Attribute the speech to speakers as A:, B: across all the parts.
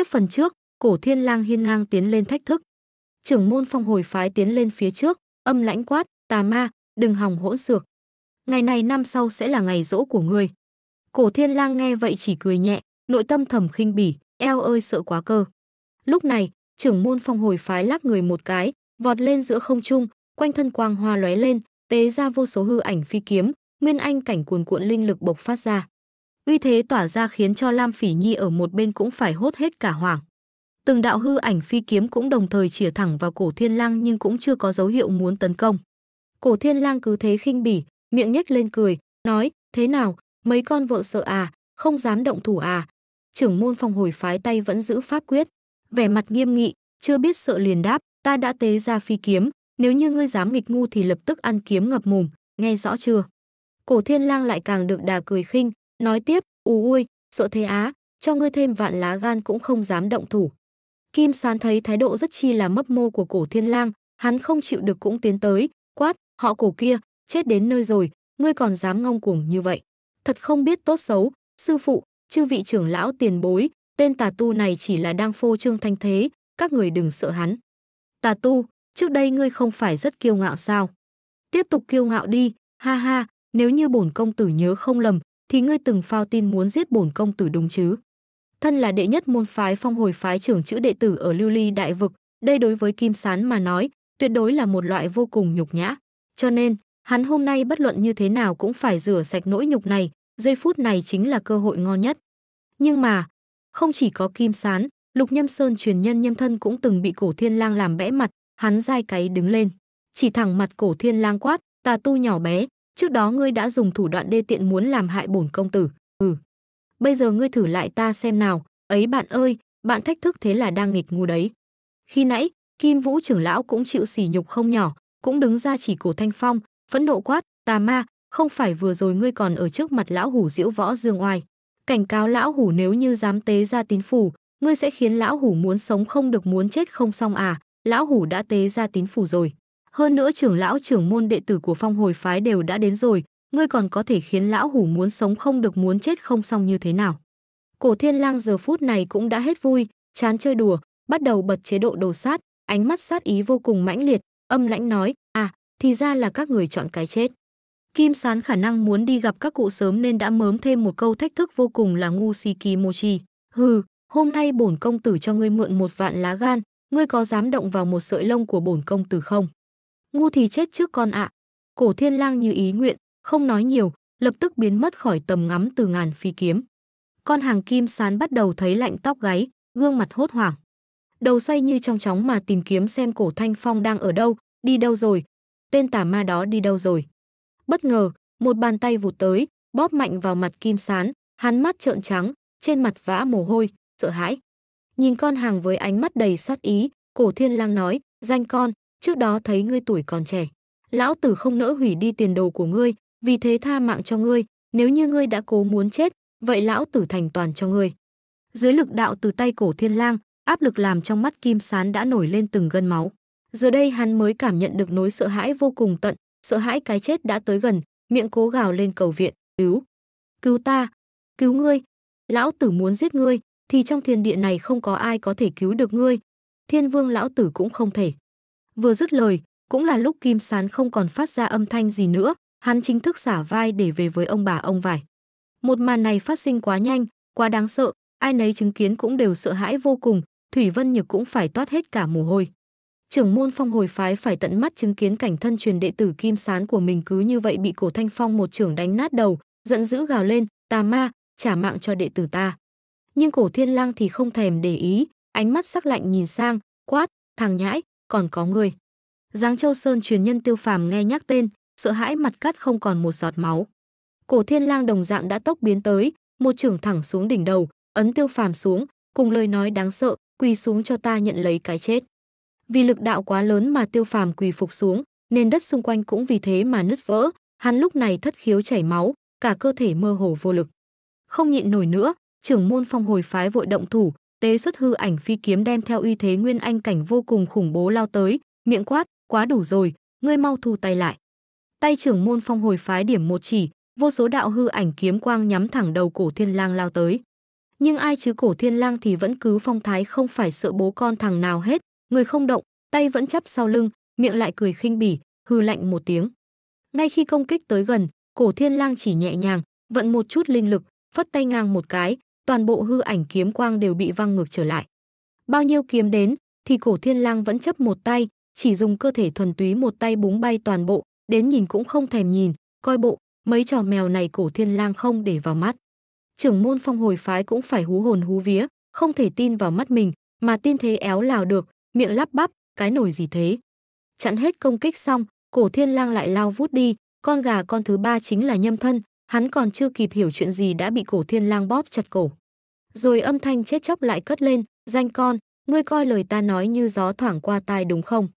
A: Tiếp phần trước, cổ thiên lang hiên ngang tiến lên thách thức. Trưởng môn phong hồi phái tiến lên phía trước, âm lãnh quát, tà ma, đừng hòng hỗn xược. Ngày này năm sau sẽ là ngày rỗ của ngươi. Cổ thiên lang nghe vậy chỉ cười nhẹ, nội tâm thầm khinh bỉ, eo ơi sợ quá cơ. Lúc này, trưởng môn phong hồi phái lắc người một cái, vọt lên giữa không trung, quanh thân quang hoa lóe lên, tế ra vô số hư ảnh phi kiếm, nguyên anh cảnh cuồn cuộn linh lực bộc phát ra uy thế tỏa ra khiến cho Lam Phỉ Nhi ở một bên cũng phải hốt hết cả hoảng. Từng đạo hư ảnh phi kiếm cũng đồng thời chĩa thẳng vào Cổ Thiên Lang nhưng cũng chưa có dấu hiệu muốn tấn công. Cổ Thiên Lang cứ thế khinh bỉ, miệng nhếch lên cười, nói: "Thế nào, mấy con vợ sợ à, không dám động thủ à?" Trưởng môn phòng hồi phái tay vẫn giữ pháp quyết, vẻ mặt nghiêm nghị, chưa biết sợ liền đáp: "Ta đã tế ra phi kiếm, nếu như ngươi dám nghịch ngu thì lập tức ăn kiếm ngập mồm, nghe rõ chưa?" Cổ Thiên Lang lại càng được đà cười khinh, Nói tiếp, ú ui, sợ thế á, cho ngươi thêm vạn lá gan cũng không dám động thủ. Kim Sán thấy thái độ rất chi là mấp mô của cổ thiên lang, hắn không chịu được cũng tiến tới, quát, họ cổ kia, chết đến nơi rồi, ngươi còn dám ngông cuồng như vậy. Thật không biết tốt xấu, sư phụ, chư vị trưởng lão tiền bối, tên tà tu này chỉ là đang phô trương thanh thế, các người đừng sợ hắn. Tà tu, trước đây ngươi không phải rất kiêu ngạo sao? Tiếp tục kiêu ngạo đi, ha ha, nếu như bổn công tử nhớ không lầm, thì ngươi từng phao tin muốn giết bổn công tử đúng chứ? Thân là đệ nhất môn phái phong hồi phái trưởng chữ đệ tử ở Lưu Ly Đại Vực, đây đối với Kim Sán mà nói, tuyệt đối là một loại vô cùng nhục nhã. Cho nên, hắn hôm nay bất luận như thế nào cũng phải rửa sạch nỗi nhục này, giây phút này chính là cơ hội ngon nhất. Nhưng mà, không chỉ có Kim Sán, Lục Nhâm Sơn truyền nhân nhâm thân cũng từng bị cổ thiên lang làm bẽ mặt, hắn dai cái đứng lên. Chỉ thẳng mặt cổ thiên lang quát, tà tu nhỏ bé, Trước đó ngươi đã dùng thủ đoạn đê tiện muốn làm hại bổn công tử. Ừ. Bây giờ ngươi thử lại ta xem nào. Ấy bạn ơi, bạn thách thức thế là đang nghịch ngu đấy. Khi nãy, Kim Vũ trưởng lão cũng chịu sỉ nhục không nhỏ, cũng đứng ra chỉ cổ Thanh Phong, phẫn nộ quát, tà ma, không phải vừa rồi ngươi còn ở trước mặt lão hủ diễu võ dương oai. Cảnh cáo lão hủ nếu như dám tế ra tín phù, ngươi sẽ khiến lão hủ muốn sống không được muốn chết không xong à, lão hủ đã tế ra tín phù rồi. Hơn nữa trưởng lão trưởng môn đệ tử của phong hồi phái đều đã đến rồi, ngươi còn có thể khiến lão hủ muốn sống không được muốn chết không xong như thế nào. Cổ thiên lang giờ phút này cũng đã hết vui, chán chơi đùa, bắt đầu bật chế độ đồ sát, ánh mắt sát ý vô cùng mãnh liệt, âm lãnh nói, à, thì ra là các người chọn cái chết. Kim sán khả năng muốn đi gặp các cụ sớm nên đã mớm thêm một câu thách thức vô cùng là ngu si chi Hừ, hôm nay bổn công tử cho ngươi mượn một vạn lá gan, ngươi có dám động vào một sợi lông của bổn công tử không? ngu thì chết trước con ạ. Cổ thiên lang như ý nguyện, không nói nhiều, lập tức biến mất khỏi tầm ngắm từ ngàn phi kiếm. Con hàng kim sán bắt đầu thấy lạnh tóc gáy, gương mặt hốt hoảng. Đầu xoay như trong chóng mà tìm kiếm xem cổ thanh phong đang ở đâu, đi đâu rồi, tên tà ma đó đi đâu rồi. Bất ngờ, một bàn tay vụt tới, bóp mạnh vào mặt kim sán, hắn mắt trợn trắng, trên mặt vã mồ hôi, sợ hãi. Nhìn con hàng với ánh mắt đầy sát ý, cổ thiên lang nói, danh con, trước đó thấy ngươi tuổi còn trẻ. Lão tử không nỡ hủy đi tiền đồ của ngươi, vì thế tha mạng cho ngươi, nếu như ngươi đã cố muốn chết, vậy lão tử thành toàn cho ngươi. Dưới lực đạo từ tay cổ thiên lang, áp lực làm trong mắt kim sán đã nổi lên từng gân máu. Giờ đây hắn mới cảm nhận được nỗi sợ hãi vô cùng tận, sợ hãi cái chết đã tới gần, miệng cố gào lên cầu viện, cứu, cứu ta, cứu ngươi, lão tử muốn giết ngươi, thì trong thiên địa này không có ai có thể cứu được ngươi. Thiên vương lão tử cũng không thể. Vừa dứt lời, cũng là lúc Kim Sán không còn phát ra âm thanh gì nữa, hắn chính thức xả vai để về với ông bà ông vải. Một màn này phát sinh quá nhanh, quá đáng sợ, ai nấy chứng kiến cũng đều sợ hãi vô cùng, Thủy Vân Nhược cũng phải toát hết cả mồ hôi. Trưởng môn phong hồi phái phải tận mắt chứng kiến cảnh thân truyền đệ tử Kim Sán của mình cứ như vậy bị cổ thanh phong một trưởng đánh nát đầu, giận dữ gào lên, tà ma, trả mạng cho đệ tử ta. Nhưng cổ thiên lang thì không thèm để ý, ánh mắt sắc lạnh nhìn sang, quát, thằng nhãi, còn có người. Giáng Châu Sơn truyền nhân Tiêu Phàm nghe nhắc tên, sợ hãi mặt cắt không còn một giọt máu. Cổ Thiên Lang đồng dạng đã tốc biến tới, một trưởng thẳng xuống đỉnh đầu, ấn Tiêu Phàm xuống, cùng lời nói đáng sợ, quỳ xuống cho ta nhận lấy cái chết. Vì lực đạo quá lớn mà Tiêu Phàm quỳ phục xuống, nên đất xung quanh cũng vì thế mà nứt vỡ, hắn lúc này thất khiếu chảy máu, cả cơ thể mơ hồ vô lực. Không nhịn nổi nữa, trưởng môn phong hồi phái vội động thủ, tế xuất hư ảnh phi kiếm đem theo uy thế nguyên anh cảnh vô cùng khủng bố lao tới, miệng quát, quá đủ rồi, ngươi mau thu tay lại. Tay trưởng môn phong hồi phái điểm một chỉ, vô số đạo hư ảnh kiếm quang nhắm thẳng đầu cổ thiên lang lao tới. Nhưng ai chứ cổ thiên lang thì vẫn cứ phong thái không phải sợ bố con thằng nào hết, người không động, tay vẫn chắp sau lưng, miệng lại cười khinh bỉ, hư lạnh một tiếng. Ngay khi công kích tới gần, cổ thiên lang chỉ nhẹ nhàng, vận một chút linh lực, phất tay ngang một cái, toàn bộ hư ảnh kiếm quang đều bị văng ngược trở lại. Bao nhiêu kiếm đến, thì cổ thiên lang vẫn chấp một tay, chỉ dùng cơ thể thuần túy một tay búng bay toàn bộ, đến nhìn cũng không thèm nhìn, coi bộ, mấy trò mèo này cổ thiên lang không để vào mắt. Trưởng môn phong hồi phái cũng phải hú hồn hú vía, không thể tin vào mắt mình, mà tin thế éo lào được, miệng lắp bắp, cái nổi gì thế. Chặn hết công kích xong, cổ thiên lang lại lao vút đi, con gà con thứ ba chính là nhâm thân, Hắn còn chưa kịp hiểu chuyện gì đã bị cổ thiên lang bóp chặt cổ. Rồi âm thanh chết chóc lại cất lên, danh con, ngươi coi lời ta nói như gió thoảng qua tai đúng không?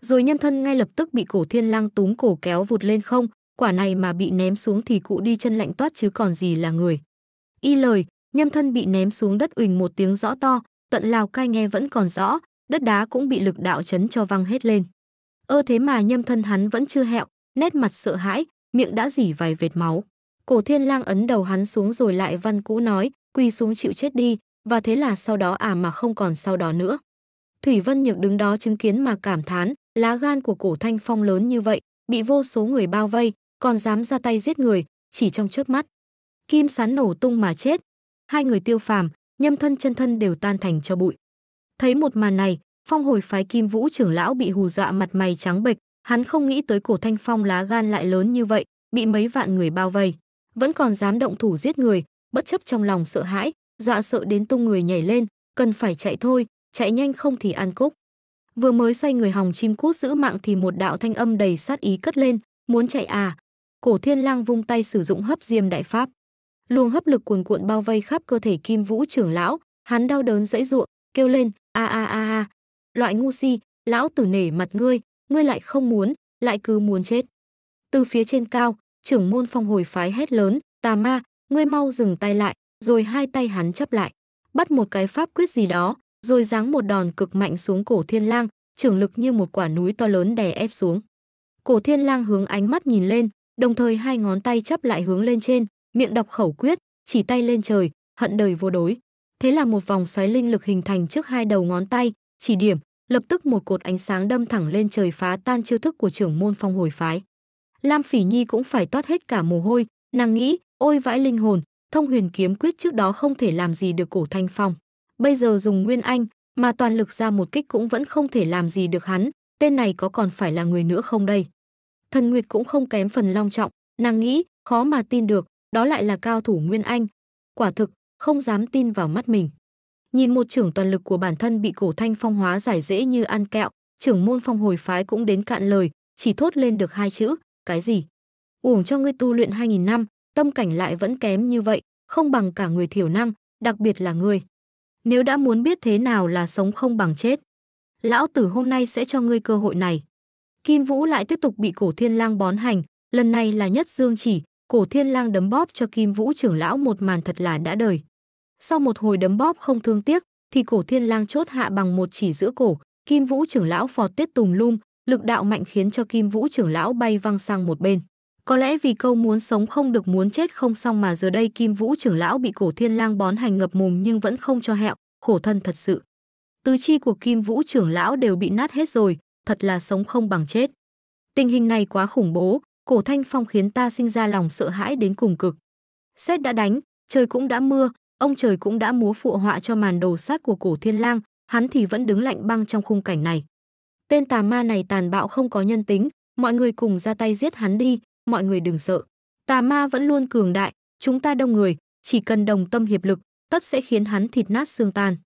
A: Rồi nhân thân ngay lập tức bị cổ thiên lang túm cổ kéo vụt lên không, quả này mà bị ném xuống thì cụ đi chân lạnh toát chứ còn gì là người. Y lời, nhâm thân bị ném xuống đất uỳnh một tiếng rõ to, tận lào cai nghe vẫn còn rõ, đất đá cũng bị lực đạo chấn cho văng hết lên. Ơ thế mà nhâm thân hắn vẫn chưa hẹo, nét mặt sợ hãi, miệng đã dỉ vài vệt máu. Cổ thiên lang ấn đầu hắn xuống rồi lại văn cũ nói, quy xuống chịu chết đi, và thế là sau đó à mà không còn sau đó nữa. Thủy Vân Nhược đứng đó chứng kiến mà cảm thán, lá gan của cổ thanh phong lớn như vậy, bị vô số người bao vây, còn dám ra tay giết người, chỉ trong chớp mắt. Kim sán nổ tung mà chết. Hai người tiêu phàm, nhâm thân chân thân đều tan thành cho bụi. Thấy một màn này, phong hồi phái kim vũ trưởng lão bị hù dọa mặt mày trắng bệch, hắn không nghĩ tới cổ thanh phong lá gan lại lớn như vậy, bị mấy vạn người bao vây vẫn còn dám động thủ giết người, bất chấp trong lòng sợ hãi, dọa sợ đến tung người nhảy lên, cần phải chạy thôi, chạy nhanh không thì ăn cúc. Vừa mới xoay người hòng chim cút giữ mạng thì một đạo thanh âm đầy sát ý cất lên, muốn chạy à. Cổ Thiên Lang vung tay sử dụng hấp diêm đại pháp. Luồng hấp lực cuồn cuộn bao vây khắp cơ thể Kim Vũ trưởng lão, hắn đau đớn dãy giụa, kêu lên: "A a a a, loại ngu si, lão tử nể mặt ngươi, ngươi lại không muốn, lại cứ muốn chết." Từ phía trên cao, trưởng môn phong hồi phái hét lớn, tà ma, ngươi mau dừng tay lại, rồi hai tay hắn chấp lại, bắt một cái pháp quyết gì đó, rồi giáng một đòn cực mạnh xuống cổ thiên lang, trưởng lực như một quả núi to lớn đè ép xuống. Cổ thiên lang hướng ánh mắt nhìn lên, đồng thời hai ngón tay chấp lại hướng lên trên, miệng đọc khẩu quyết, chỉ tay lên trời, hận đời vô đối. Thế là một vòng xoáy linh lực hình thành trước hai đầu ngón tay, chỉ điểm, lập tức một cột ánh sáng đâm thẳng lên trời phá tan chiêu thức của trưởng môn phong hồi phái. Lam Phỉ Nhi cũng phải toát hết cả mồ hôi, nàng nghĩ, ôi vãi linh hồn, thông huyền kiếm quyết trước đó không thể làm gì được cổ thanh phong. Bây giờ dùng nguyên anh, mà toàn lực ra một kích cũng vẫn không thể làm gì được hắn, tên này có còn phải là người nữa không đây? Thần Nguyệt cũng không kém phần long trọng, nàng nghĩ, khó mà tin được, đó lại là cao thủ nguyên anh. Quả thực, không dám tin vào mắt mình. Nhìn một trưởng toàn lực của bản thân bị cổ thanh phong hóa giải dễ như ăn kẹo, trưởng môn phong hồi phái cũng đến cạn lời, chỉ thốt lên được hai chữ, cái gì? Uổng cho ngươi tu luyện 2000 năm, tâm cảnh lại vẫn kém như vậy, không bằng cả người thiểu năng, đặc biệt là ngươi. Nếu đã muốn biết thế nào là sống không bằng chết, lão tử hôm nay sẽ cho ngươi cơ hội này. Kim Vũ lại tiếp tục bị Cổ Thiên Lang bón hành, lần này là nhất dương chỉ, Cổ Thiên Lang đấm bóp cho Kim Vũ trưởng lão một màn thật là đã đời. Sau một hồi đấm bóp không thương tiếc, thì Cổ Thiên Lang chốt hạ bằng một chỉ giữa cổ, Kim Vũ trưởng lão phò tiết tùng lum, Lực đạo mạnh khiến cho Kim Vũ trưởng lão bay văng sang một bên. Có lẽ vì câu muốn sống không được muốn chết không xong mà giờ đây Kim Vũ trưởng lão bị cổ thiên lang bón hành ngập mồm nhưng vẫn không cho hẹo, khổ thân thật sự. Tứ chi của Kim Vũ trưởng lão đều bị nát hết rồi, thật là sống không bằng chết. Tình hình này quá khủng bố, cổ thanh phong khiến ta sinh ra lòng sợ hãi đến cùng cực. Xét đã đánh, trời cũng đã mưa, ông trời cũng đã múa phụ họa cho màn đồ sát của cổ thiên lang, hắn thì vẫn đứng lạnh băng trong khung cảnh này. Tên tà ma này tàn bạo không có nhân tính, mọi người cùng ra tay giết hắn đi, mọi người đừng sợ. Tà ma vẫn luôn cường đại, chúng ta đông người, chỉ cần đồng tâm hiệp lực, tất sẽ khiến hắn thịt nát xương tan.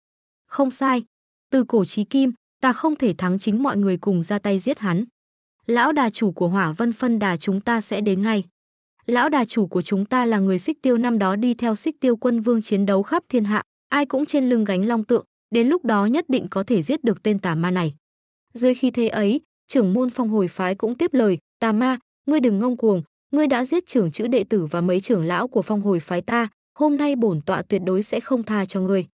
A: Không sai, từ cổ chí kim, ta không thể thắng chính mọi người cùng ra tay giết hắn. Lão đà chủ của hỏa vân phân đà chúng ta sẽ đến ngay. Lão đà chủ của chúng ta là người xích tiêu năm đó đi theo xích tiêu quân vương chiến đấu khắp thiên hạ, ai cũng trên lưng gánh long tượng, đến lúc đó nhất định có thể giết được tên tà ma này. Dưới khi thế ấy, trưởng môn phong hồi phái cũng tiếp lời, tà ma, ngươi đừng ngông cuồng, ngươi đã giết trưởng chữ đệ tử và mấy trưởng lão của phong hồi phái ta, hôm nay bổn tọa tuyệt đối sẽ không tha cho ngươi.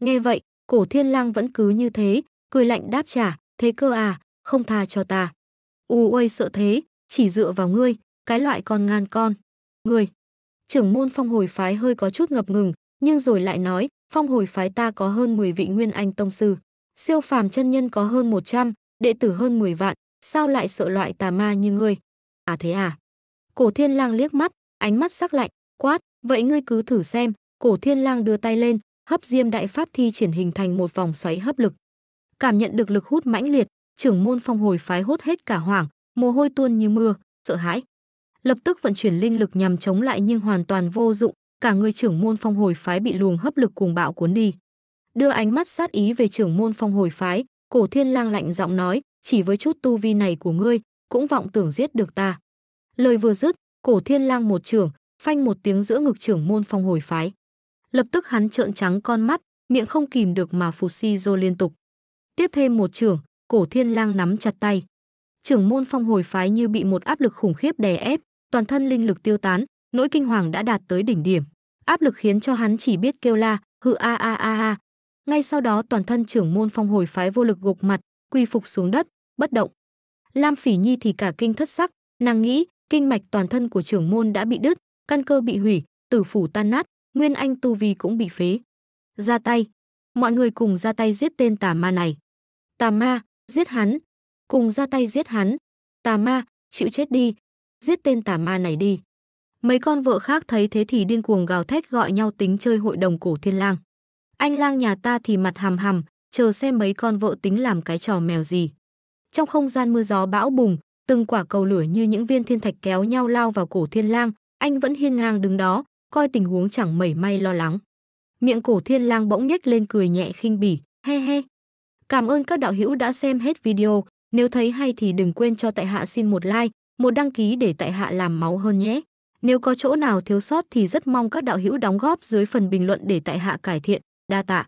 A: Nghe vậy, cổ thiên lang vẫn cứ như thế, cười lạnh đáp trả, thế cơ à, không tha cho ta. U uây sợ thế, chỉ dựa vào ngươi, cái loại con ngan con. Ngươi. Trưởng môn phong hồi phái hơi có chút ngập ngừng, nhưng rồi lại nói, phong hồi phái ta có hơn 10 vị nguyên anh tông sư. Siêu phàm chân nhân có hơn 100, đệ tử hơn 10 vạn, sao lại sợ loại tà ma như ngươi? À thế à? Cổ Thiên Lang liếc mắt, ánh mắt sắc lạnh, quát, vậy ngươi cứ thử xem. Cổ Thiên Lang đưa tay lên, hấp diêm đại pháp thi triển hình thành một vòng xoáy hấp lực. Cảm nhận được lực hút mãnh liệt, trưởng môn phong hồi phái hốt hết cả hoảng, mồ hôi tuôn như mưa, sợ hãi. Lập tức vận chuyển linh lực nhằm chống lại nhưng hoàn toàn vô dụng, cả người trưởng môn phong hồi phái bị luồng hấp lực cuồng bạo cuốn đi đưa ánh mắt sát ý về trưởng môn phong hồi phái, cổ thiên lang lạnh giọng nói, chỉ với chút tu vi này của ngươi, cũng vọng tưởng giết được ta. Lời vừa dứt, cổ thiên lang một trưởng, phanh một tiếng giữa ngực trưởng môn phong hồi phái. Lập tức hắn trợn trắng con mắt, miệng không kìm được mà phù si rô liên tục. Tiếp thêm một trưởng, cổ thiên lang nắm chặt tay. Trưởng môn phong hồi phái như bị một áp lực khủng khiếp đè ép, toàn thân linh lực tiêu tán, nỗi kinh hoàng đã đạt tới đỉnh điểm. Áp lực khiến cho hắn chỉ biết kêu la, hự a a a a, ngay sau đó toàn thân trưởng môn phong hồi phái vô lực gục mặt, quy phục xuống đất, bất động. Lam Phỉ Nhi thì cả kinh thất sắc, nàng nghĩ, kinh mạch toàn thân của trưởng môn đã bị đứt, căn cơ bị hủy, tử phủ tan nát, nguyên anh tu vi cũng bị phế. Ra tay, mọi người cùng ra tay giết tên tà ma này. Tà ma, giết hắn, cùng ra tay giết hắn. Tà ma, chịu chết đi, giết tên tà ma này đi. Mấy con vợ khác thấy thế thì điên cuồng gào thét gọi nhau tính chơi hội đồng cổ thiên lang. Anh lang nhà ta thì mặt hàm hàm, chờ xem mấy con vợ tính làm cái trò mèo gì. Trong không gian mưa gió bão bùng, từng quả cầu lửa như những viên thiên thạch kéo nhau lao vào cổ thiên lang, anh vẫn hiên ngang đứng đó, coi tình huống chẳng mẩy may lo lắng. Miệng cổ thiên lang bỗng nhếch lên cười nhẹ khinh bỉ, he he. Cảm ơn các đạo hữu đã xem hết video, nếu thấy hay thì đừng quên cho tại hạ xin một like, một đăng ký để tại hạ làm máu hơn nhé. Nếu có chỗ nào thiếu sót thì rất mong các đạo hữu đóng góp dưới phần bình luận để tại hạ cải thiện đa tạ